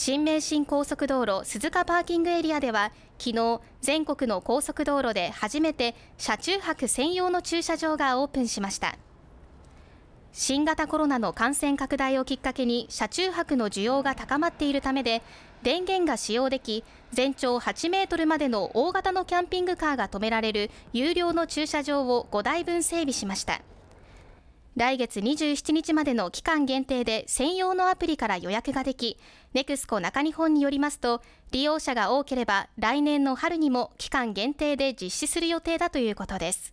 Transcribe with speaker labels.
Speaker 1: 新名神高速道路鈴鹿パーキングエリアでは昨日全国の高速道路で初めて車中泊専用の駐車場がオープンしました新型コロナの感染拡大をきっかけに車中泊の需要が高まっているためで電源が使用でき全長8メートルまでの大型のキャンピングカーが止められる有料の駐車場を5台分整備しました。来月27日までの期間限定で専用のアプリから予約ができ、NEXCO 中日本によりますと、利用者が多ければ来年の春にも期間限定で実施する予定だということです。